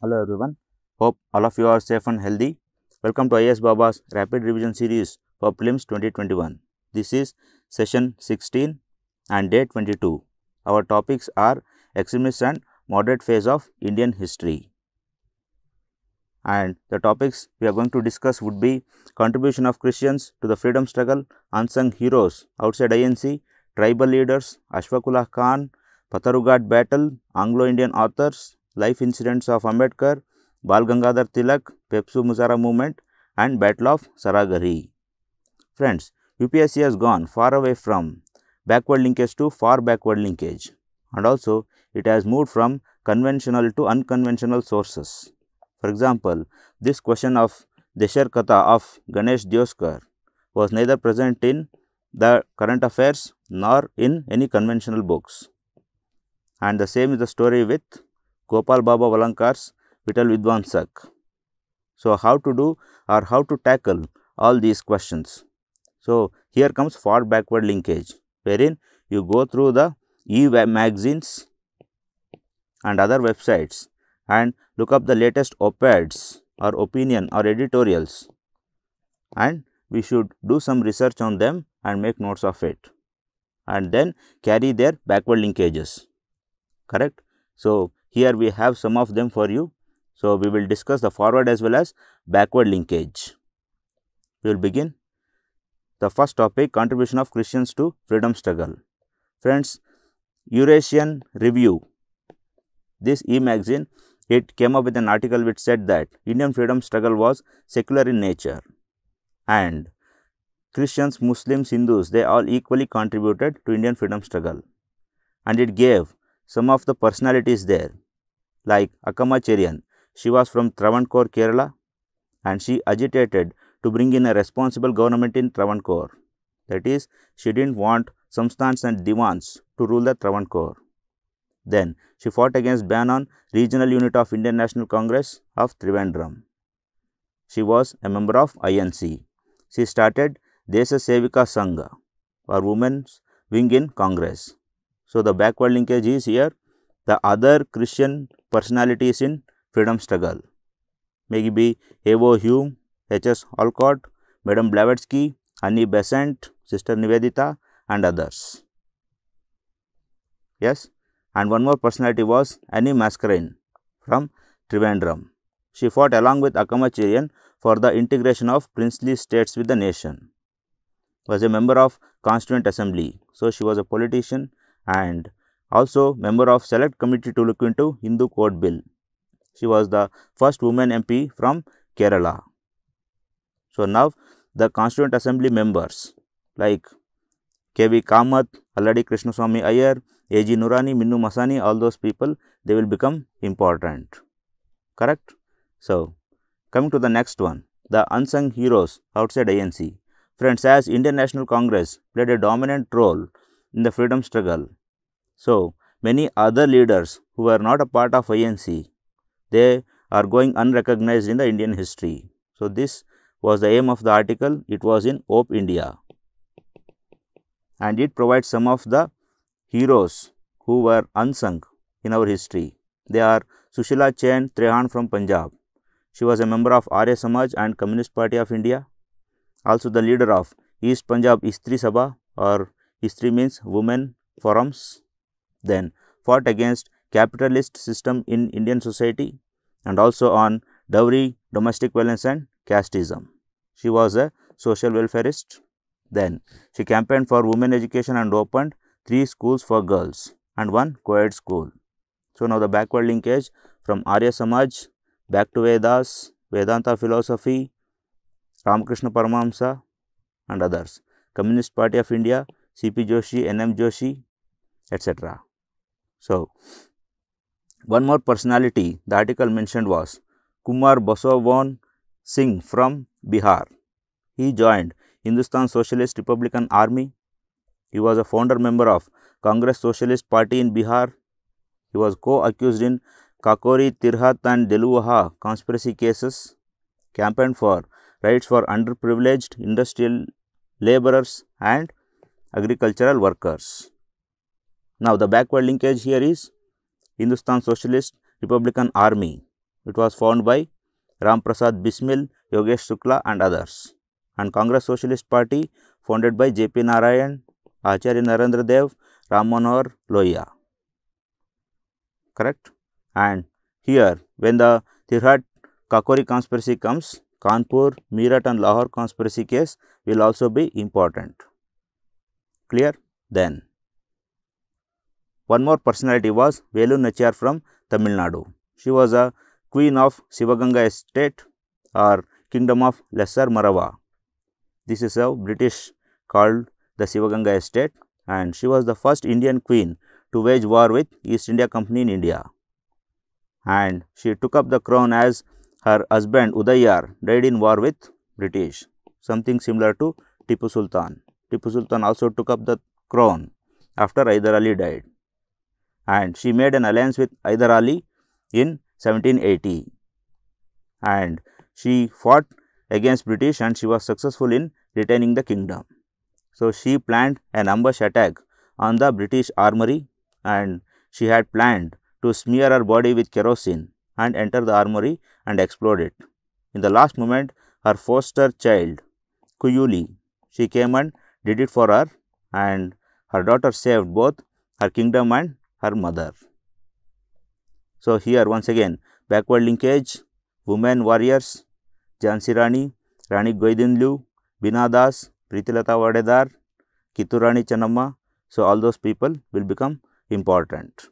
Hello everyone, hope all of you are safe and healthy. Welcome to IS Baba's Rapid Revision Series for Prelims 2021. This is session 16 and day 22. Our topics are extremist and moderate phase of Indian history. And the topics we are going to discuss would be contribution of Christians to the freedom struggle, unsung heroes outside INC, tribal leaders, Ashwakula Khan, Patharughat battle, Anglo-Indian authors, life incidents of Ambedkar, Bal Gangadhar Tilak, Pepsu Musara movement and Battle of Saragari. Friends, UPSC has gone far away from backward linkage to far backward linkage and also it has moved from conventional to unconventional sources. For example, this question of Deshar Katha of Ganesh Dioskar was neither present in the current affairs nor in any conventional books. And the same is the story with Gopal Baba Valankar's Vital sak. So, how to do or how to tackle all these questions. So, here comes forward backward linkage wherein you go through the e magazines and other websites and look up the latest op-eds or opinion or editorials and we should do some research on them and make notes of it and then carry their backward linkages correct so here we have some of them for you. So, we will discuss the forward as well as backward linkage. We will begin. The first topic contribution of Christians to freedom struggle. Friends, Eurasian Review, this e-magazine, it came up with an article which said that Indian freedom struggle was secular in nature and Christians, Muslims, Hindus, they all equally contributed to Indian freedom struggle. And it gave some of the personalities there, like Cherian, She was from Travancore, Kerala, and she agitated to bring in a responsible government in Travancore. That is, she didn't want Samstans and Divans to rule the Travancore. Then, she fought against ban on Regional Unit of Indian National Congress of Trivandrum. She was a member of INC. She started Desa Sevika Sangha or Women's Wing in Congress. So, the backward linkage is here, the other Christian personalities in freedom struggle, maybe Evo Hume, H.S. Alcott, Madame Blavatsky, Annie Besant, Sister Nivedita and others. Yes, and one more personality was Annie Mascarene from Trivandrum. She fought along with Akamacherian for the integration of princely states with the nation. Was a member of Constituent Assembly. So, she was a politician and also member of select committee to look into Hindu Code Bill. She was the first woman MP from Kerala. So, now the constituent assembly members like K.V. Kamath, Alladi Krishnaswamy Iyer, A.G. Nurani, Minnu Masani, all those people, they will become important. Correct? So, coming to the next one, the unsung heroes outside ANC. Friends, as Indian National Congress played a dominant role in the freedom struggle. So, many other leaders who were not a part of INC, they are going unrecognized in the Indian history. So, this was the aim of the article, it was in OPE India and it provides some of the heroes who were unsung in our history. They are Sushila Chen Trehan from Punjab. She was a member of Arya Samaj and Communist Party of India. Also the leader of East Punjab Istri Sabha or History means women forums, then fought against capitalist system in Indian society and also on dowry, domestic violence and casteism. She was a social welfareist. Then she campaigned for women education and opened three schools for girls and one co-ed school. So, now the backward linkage from Arya Samaj back to Vedas, Vedanta philosophy, Ramakrishna Paramahamsa and others. Communist Party of India C.P. Joshi, N.M. Joshi, etc. So, one more personality the article mentioned was Kumar Basavan Singh from Bihar. He joined Hindustan Socialist Republican Army. He was a founder member of Congress Socialist Party in Bihar. He was co-accused in Kakori, Tirhat and Deluaha conspiracy cases, campaigned for rights for underprivileged industrial laborers and agricultural workers. Now, the backward linkage here is Hindustan Socialist Republican Army. It was formed by Ram Prasad Bismil, Yogesh Shukla and others. And Congress Socialist Party founded by J.P. Narayan, Acharya Narendra Dev, Ram Manohar Correct? And here, when the Tirhat Kakori conspiracy comes, Kanpur, Meerut and Lahore conspiracy case will also be important clear then. One more personality was Velu Nachiar from Tamil Nadu. She was a queen of Sivaganga estate or kingdom of Lesser Marava. This is a British called the Sivaganga estate and she was the first Indian queen to wage war with East India Company in India. And she took up the crown as her husband Udayar died in war with British, something similar to Tipu Sultan. Tipu Sultan also took up the crown after Hyder Ali died and she made an alliance with Hyder Ali in 1780 and she fought against British and she was successful in retaining the kingdom. So, she planned an ambush attack on the British armory and she had planned to smear her body with kerosene and enter the armory and explode it. In the last moment, her foster child, Kuyuli, she came and did it for her and her daughter saved both her kingdom and her mother. So, here once again backward linkage, women warriors, Jansi Rani, Rani Goidinlu, Bina Pritilata Vadedar, Kiturani Channamma. So, all those people will become important.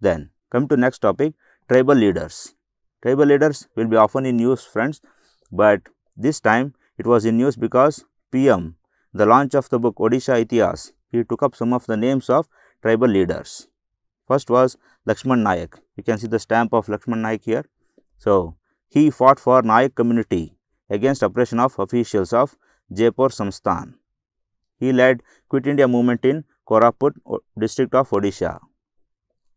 Then come to next topic tribal leaders. Tribal leaders will be often in news friends, but this time it was in news because PM, the launch of the book Odisha Itihas, he took up some of the names of tribal leaders. First was Lakshman Nayak. You can see the stamp of Lakshman Nayak here. So, he fought for Nayak community against oppression of officials of Jaipur Samstan. He led Quit India movement in Koraput district of Odisha.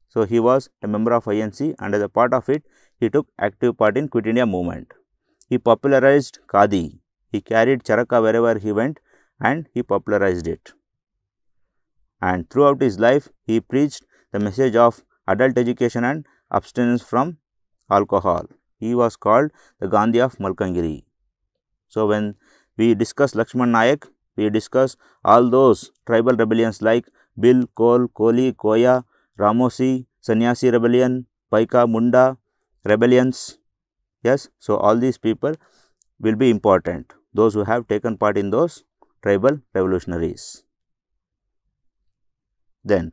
So, he was a member of INC and as a part of it, he took active part in Quit India movement. He popularized Khadi he carried Charaka wherever he went and he popularized it. And throughout his life, he preached the message of adult education and abstinence from alcohol. He was called the Gandhi of Malkangiri. So, when we discuss Lakshman Nayak, we discuss all those tribal rebellions like Bill, Kol, Koli, Koya, Ramosi, Sanyasi rebellion, Paika, Munda rebellions. Yes, so all these people will be important those who have taken part in those tribal revolutionaries. Then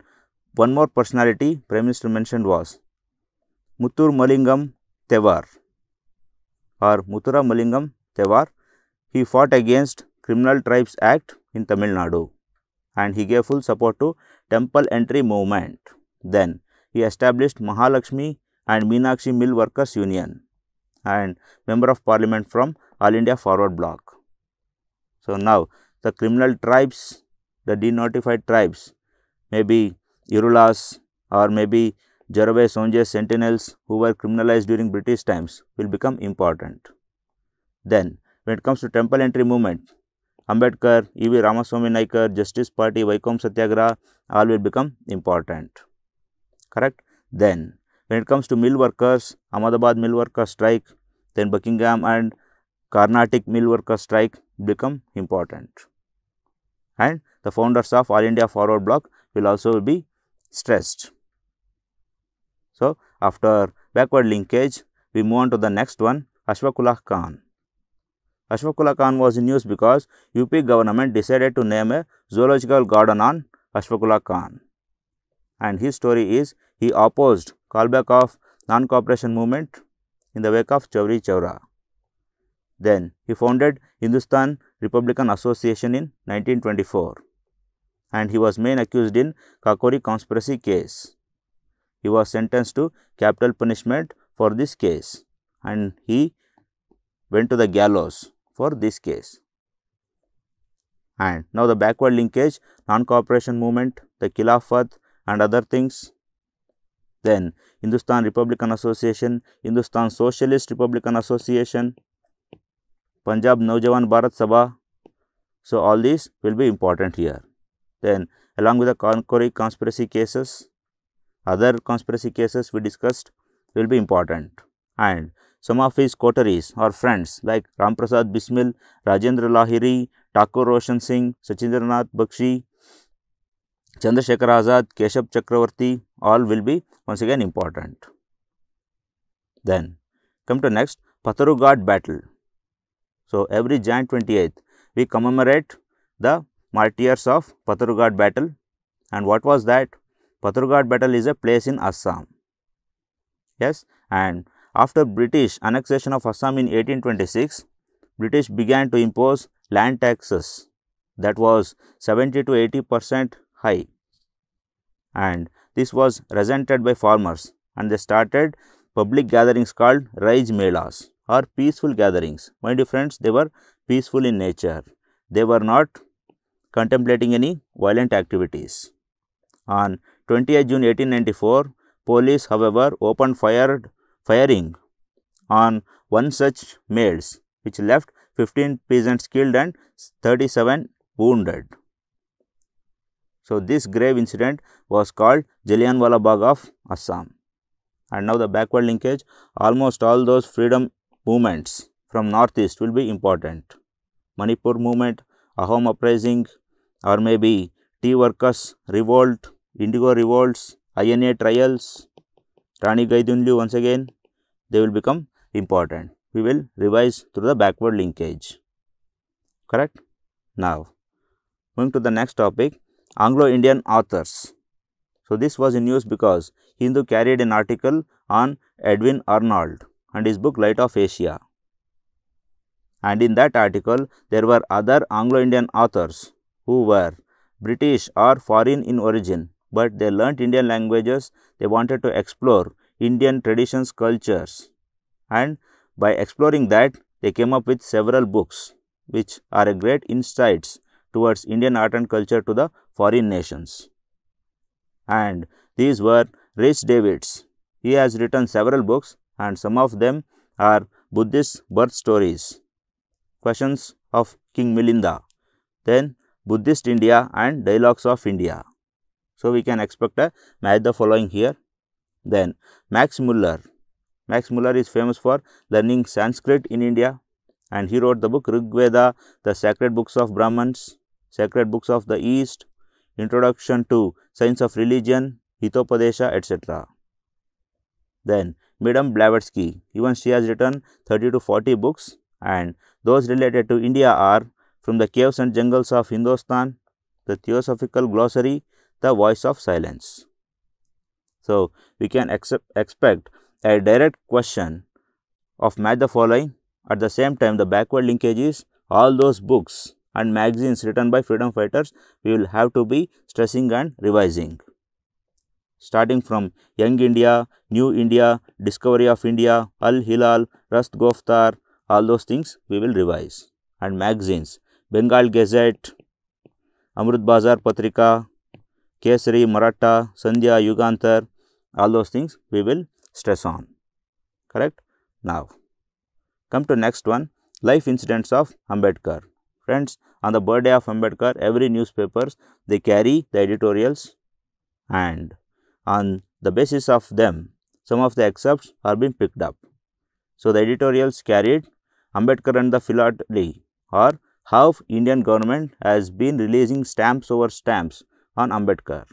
one more personality Prime Minister mentioned was Muthur Malingam Tevar or Muthura Malingam Tevar. He fought against Criminal Tribes Act in Tamil Nadu and he gave full support to temple entry movement. Then he established Mahalakshmi and Meenakshi Mill Workers Union and member of parliament from all India Forward Bloc. So, now the criminal tribes, the denotified tribes, maybe Irulas or maybe Jorobay Sonjay sentinels who were criminalized during British times will become important. Then, when it comes to temple entry movement, Ambedkar, E.V. Ramaswamy Naikar, Justice Party, Vaikom Satyagraha all will become important. Correct? Then, when it comes to mill workers, Ahmedabad mill workers strike, then Buckingham and Carnatic mill workers strike become important and the founders of All India Forward Block will also be stressed. So, after backward linkage we move on to the next one Ashfaqulah Khan. Ashfaqulah Khan was in news because UP government decided to name a zoological garden on Ashfaqulah Khan and his story is he opposed callback of non-cooperation movement in the wake of Chowri Chowra. Then he founded Hindustan Republican Association in 1924 and he was main accused in Kakori conspiracy case. He was sentenced to capital punishment for this case and he went to the gallows for this case. And now the backward linkage, non-cooperation movement, the Khilafat and other things. Then Hindustan Republican Association, Hindustan Socialist Republican Association, Punjab Naujawan Bharat Sabha. So, all these will be important here. Then, along with the Konkori conspiracy cases, other conspiracy cases we discussed will be important. And some of his coteries or friends like Ramprasad Bismil, Rajendra Lahiri, Thakur Roshan Singh, Sachindranath Bakshi, Chandrasekhar Azad, Keshab Chakravarti, all will be once again important. Then come to next Patharugad battle. So, every Jan 28th we commemorate the martyrs of Pathargad battle and what was that? Pathargad battle is a place in Assam. Yes and after British annexation of Assam in 1826, British began to impose land taxes that was 70 to 80 percent high and this was resented by farmers and they started public gatherings called Raj Melas or peaceful gatherings. Mind you friends, they were peaceful in nature. They were not contemplating any violent activities. On twenty-eight June 1894, police however opened fired, firing on one such males which left 15 peasants killed and 37 wounded. So, this grave incident was called Jallianwala Bagh of Assam. And now the backward linkage, almost all those freedom movements from northeast will be important. Manipur movement, Ahom uprising or maybe tea workers revolt, indigo revolts, INA trials, Rani Gaidunlu once again, they will become important. We will revise through the backward linkage. Correct? Now, moving to the next topic, Anglo-Indian authors. So, this was in news because Hindu carried an article on Edwin Arnold and his book Light of Asia. And in that article, there were other Anglo-Indian authors who were British or foreign in origin, but they learnt Indian languages, they wanted to explore Indian traditions, cultures and by exploring that, they came up with several books which are a great insights towards Indian art and culture to the foreign nations. And these were Rich Davids. He has written several books and some of them are Buddhist birth stories, questions of King Milinda, then Buddhist India and dialogues of India. So, we can expect a match the following here. Then Max Muller. Max Muller is famous for learning Sanskrit in India and he wrote the book Rig Veda, the sacred books of Brahmins, sacred books of the East, introduction to science of religion, Hitopadesha, etc. Then Madame Blavatsky, even she has written 30 to 40 books and those related to India are From the Caves and Jungles of Hindustan, The Theosophical Glossary, The Voice of Silence. So, we can accept, expect a direct question of match the following. At the same time, the backward linkage is all those books and magazines written by freedom fighters we will have to be stressing and revising starting from Young India, New India, Discovery of India, Al Hilal, Rust Goftar, all those things we will revise. And magazines, Bengal Gazette, Amrut Bazar Patrika, Kesari, Maratha, Sandhya, Yugantar, all those things we will stress on. Correct? Now, come to next one, life incidents of Ambedkar. Friends, on the birthday of Ambedkar, every newspapers, they carry the editorials and on the basis of them, some of the excerpts are being picked up. So, the editorials carried Ambedkar and the Philately or how Indian government has been releasing stamps over stamps on Ambedkar.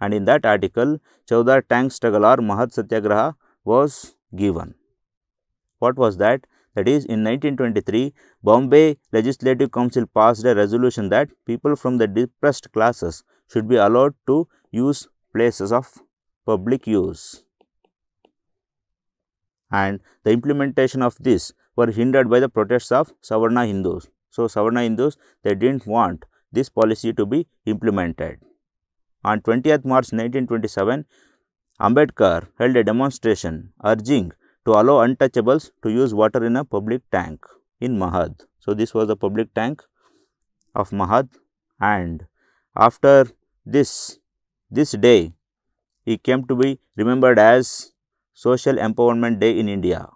And in that article, Chaudhar Tank Struggle or Mahat Satyagraha was given. What was that? That is, in 1923, Bombay Legislative Council passed a resolution that people from the depressed classes should be allowed to use places of public use. And the implementation of this were hindered by the protests of Savarna Hindus. So, Savarna Hindus they did not want this policy to be implemented. On 20th March 1927, Ambedkar held a demonstration urging to allow untouchables to use water in a public tank in Mahad. So, this was the public tank of Mahad and after this this day, he came to be remembered as Social Empowerment Day in India.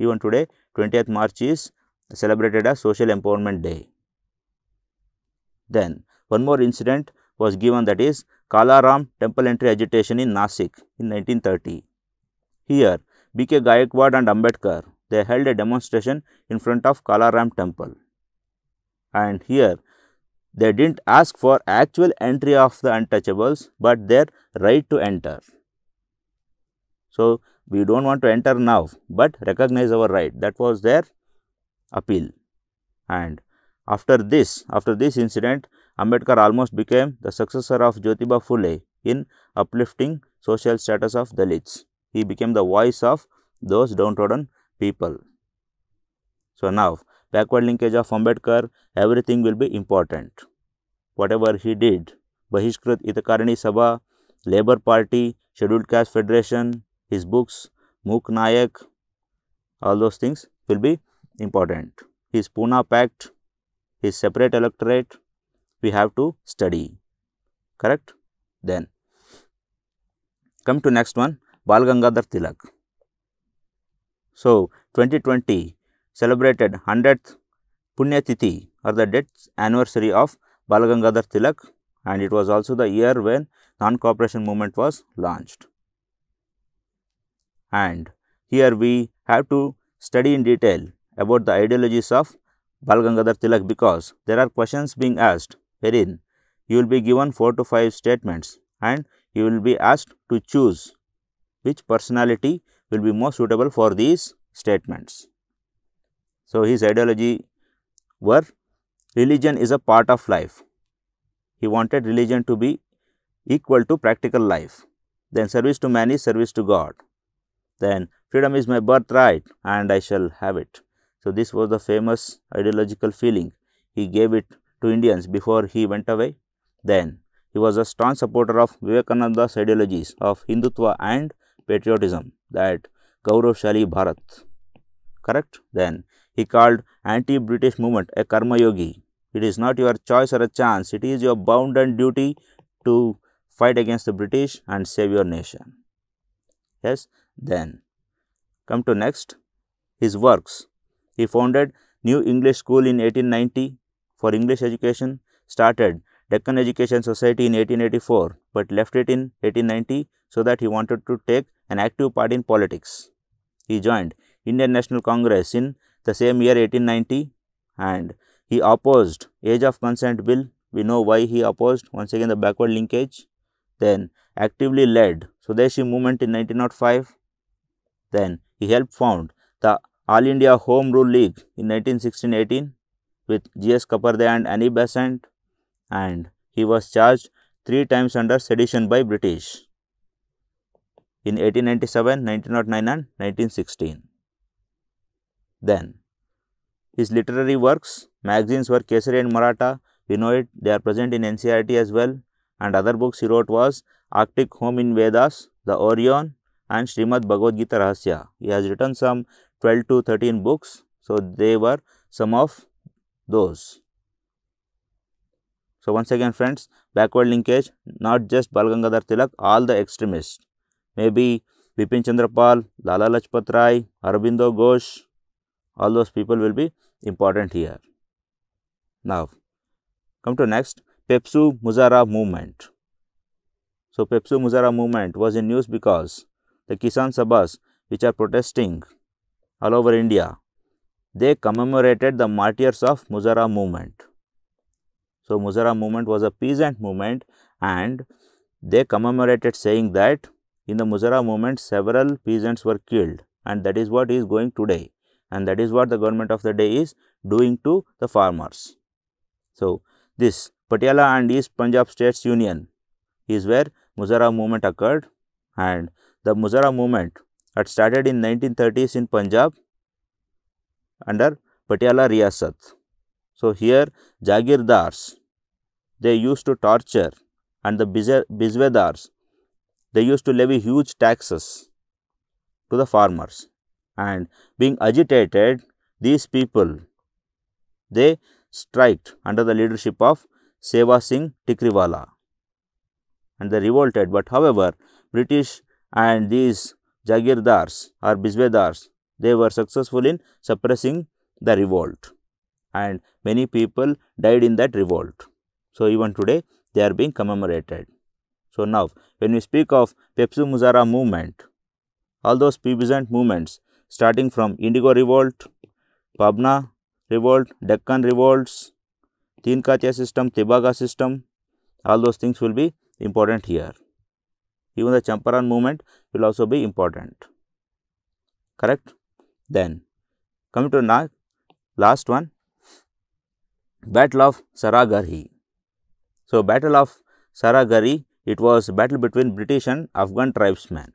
Even today, 20th March is celebrated as Social Empowerment Day. Then, one more incident was given that is Kalaram temple entry agitation in Nasik in 1930. Here, B.K. Gayakwad and Ambedkar, they held a demonstration in front of Kalaram temple. And here, they did not ask for actual entry of the untouchables, but their right to enter. So, we do not want to enter now, but recognize our right. That was their appeal. And after this, after this incident, Ambedkar almost became the successor of Jyotiba Phule in uplifting social status of Dalits. He became the voice of those downtrodden people. So, now backward linkage of Ambedkar everything will be important whatever he did Bahishkrit Hitkarini Sabha labour party scheduled caste federation his books Mook Nayak all those things will be important his Poona pact his separate electorate we have to study correct then come to next one Bal Gangadhar Tilak so twenty twenty celebrated 100th Punya or the death anniversary of Balagangadhar Tilak and it was also the year when non-cooperation movement was launched. And here we have to study in detail about the ideologies of Balagangadhar Tilak because there are questions being asked wherein you will be given 4 to 5 statements and you will be asked to choose which personality will be more suitable for these statements. So, his ideology were religion is a part of life. He wanted religion to be equal to practical life. Then service to man is service to God. Then freedom is my birthright and I shall have it. So, this was the famous ideological feeling. He gave it to Indians before he went away. Then he was a strong supporter of Vivekananda's ideologies of Hindutva and patriotism that Gaurav Shali Bharat. Correct? Then he called anti-British movement a karma yogi. It is not your choice or a chance, it is your bounden duty to fight against the British and save your nation. Yes, then come to next his works. He founded New English School in 1890 for English education, started Deccan Education Society in 1884, but left it in 1890 so that he wanted to take an active part in politics. He joined Indian National Congress in the same year 1890 and he opposed age of consent bill we know why he opposed once again the backward linkage then actively led Swadeshi movement in 1905 then he helped found the All India Home Rule League in 1916-18 with G.S. Kaparde and Annie Besant and he was charged three times under sedition by British in 1897, 1909 and 1916 then. His literary works, magazines were Kesari and Maratha, we know it, they are present in NCERT as well and other books he wrote was Arctic Home in Vedas, The Orion and Srimad Bhagavad Gita Rahasya. He has written some 12 to 13 books, so they were some of those. So, once again friends, backward linkage, not just Bal Gangadhar Tilak, all the extremists, maybe Bipin Chandrapal, Lala Lajpat Rai, Aurobindo Ghosh, all those people will be important here. Now, come to next Pepsu Muzara movement. So, Pepsu Muzara movement was in news because the Kisan Sabhas which are protesting all over India, they commemorated the martyrs of Muzara movement. So, Muzara movement was a peasant movement and they commemorated saying that in the Muzara movement several peasants were killed and that is what is going today and that is what the government of the day is doing to the farmers. So, this Patiala and East Punjab States Union is where Muzara movement occurred and the Muzara movement had started in 1930s in Punjab under Patiala Riyasat. So, here Jagirdars they used to torture and the bizvedars they used to levy huge taxes to the farmers and being agitated these people they striked under the leadership of Seva Singh Tikriwala and they revolted but however British and these Jagirdars or Biswedars they were successful in suppressing the revolt and many people died in that revolt. So, even today they are being commemorated. So, now when we speak of Pepsu Muzara movement, all those peasant movements starting from Indigo Revolt, Pabna Revolt, Deccan Revolts, Tinkacha system, Tebaga system, all those things will be important here. Even the Champaran movement will also be important. Correct? Then, coming to now, last one, Battle of Saragarhi. So, Battle of Saragarhi, it was battle between British and Afghan tribesmen.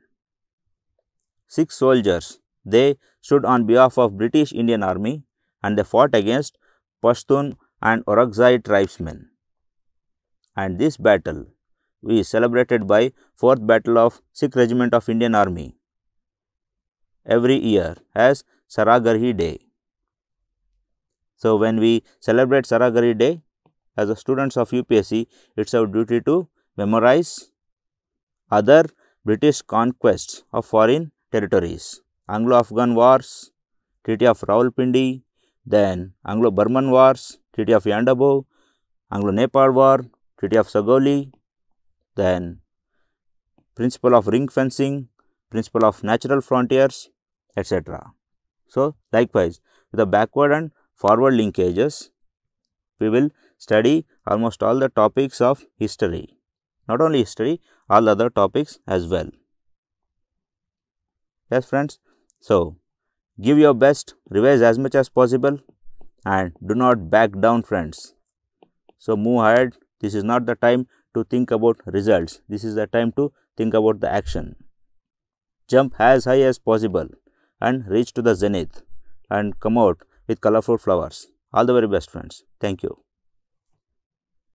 Six soldiers they stood on behalf of British Indian Army and they fought against Pashtun and Orakzai tribesmen. And this battle is celebrated by 4th Battle of 6th Regiment of Indian Army every year as Saragarhi Day. So, when we celebrate Saragarhi Day as a students of UPSC, it is our duty to memorize other British conquests of foreign territories. Anglo-Afghan Wars, Treaty of Rawalpindi, then Anglo-Burman Wars, Treaty of Yandabo, Anglo-Nepal War, Treaty of Sagoli, then principle of ring fencing, principle of natural frontiers, etc. So, likewise, with the backward and forward linkages, we will study almost all the topics of history, not only history, all other topics as well. Yes, friends, so, give your best, revise as much as possible and do not back down friends. So, move ahead. This is not the time to think about results. This is the time to think about the action. Jump as high as possible and reach to the zenith and come out with colorful flowers. All the very best friends. Thank you.